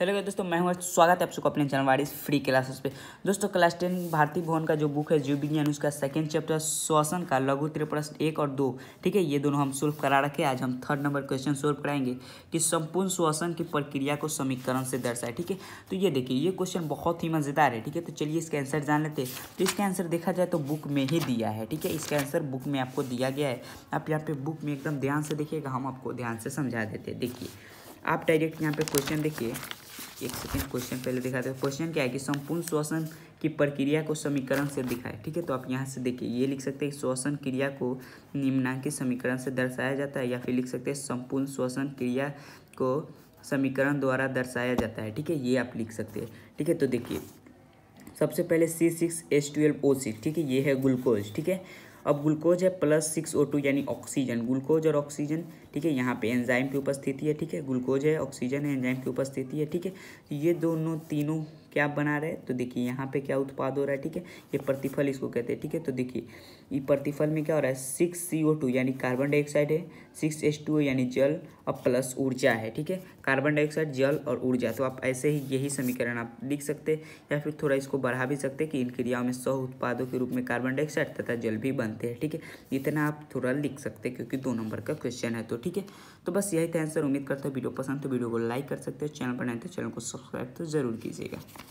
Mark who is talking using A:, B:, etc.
A: hello दोस्तों मैं हूँ स्वागत है आप सबको अपने चैनल वारिस फ्री क्लासेस पे दोस्तों क्लास टेन भारती भवन का जो बुक है जीव विज्ञान उसका सेकंड चैप्टर श्वसन का लघु तिर प्रश्न एक और दो ठीक है ये दोनों हम सोल्व करा रखे आज हम थर्ड नंबर क्वेश्चन सोल्व कराएंगे कि संपूर्ण श्वसन की प्रक्रिया को समीकरण से दर्शाए ठीक है तो ये देखिए ये क्वेश्चन बहुत ही मज़ेदार है ठीक है तो चलिए इसका आंसर जान लेते तो इसका आंसर देखा जाए तो बुक में ही दिया है ठीक है इसका आंसर बुक में आपको दिया गया है आप यहाँ पे बुक में एकदम ध्यान से देखिएगा हम आपको ध्यान से समझा देते हैं देखिए आप डायरेक्ट यहाँ पे क्वेश्चन देखिए एक सेकेंड क्वेश्चन पहले दिखाते हैं क्वेश्चन क्या है कि संपूर्ण श्वसन की प्रक्रिया को समीकरण से दिखाए ठीक है तो आप यहाँ से देखिए ये लिख सकते हैं श्वसन क्रिया को निम्नांकित समीकरण से दर्शाया जाता है या फिर लिख सकते हैं संपूर्ण श्वसन क्रिया को समीकरण द्वारा दर्शाया जाता है ठीक है ये आप लिख सकते हैं ठीक है तो देखिए सबसे पहले C six H twelve O six ठीक है ये है ग्लूकोज ठीक है अब ग्लूकोज है प्लस सिक्स ओ टू यानी ऑक्सीजन ग्लूकोज और ऑक्सीजन ठीक है यहाँ पे एंजाइम की उपस्थिति है ठीक है ग्लूकोज है ऑक्सीजन है एंजाइम की उपस्थिति है ठीक है ये दोनों तीनों क्या आप बना रहे तो देखिए यहाँ पे क्या उत्पाद हो रहा है ठीक है ये प्रतिफल इसको कहते हैं ठीक है तो देखिए ये प्रतिफल में क्या हो रहा है सिक्स सी ओ टू यानी कार्बन डाइऑक्साइड है सिक्स एच टू यानी जल और प्लस ऊर्जा है ठीक है कार्बन डाइऑक्साइड जल और ऊर्जा तो आप ऐसे ही यही समीकरण आप लिख सकते हैं या फिर थोड़ा इसको बढ़ा भी सकते हैं कि इन क्रियाओं में सौ उत्पादों के रूप में कार्बन डाइऑक्साइड तथा जल भी बनते हैं ठीक है इतना आप थोड़ा लिख सकते हैं क्योंकि दो नंबर का क्वेश्चन है तो ठीक है तो बस यही था आंसर उम्मीद करता हूँ वीडियो पसंद तो वीडियो को लाइक कर सकते हो चैनल पर नहीं तो चैनल को सब्सक्राइब तो जरूर कीजिएगा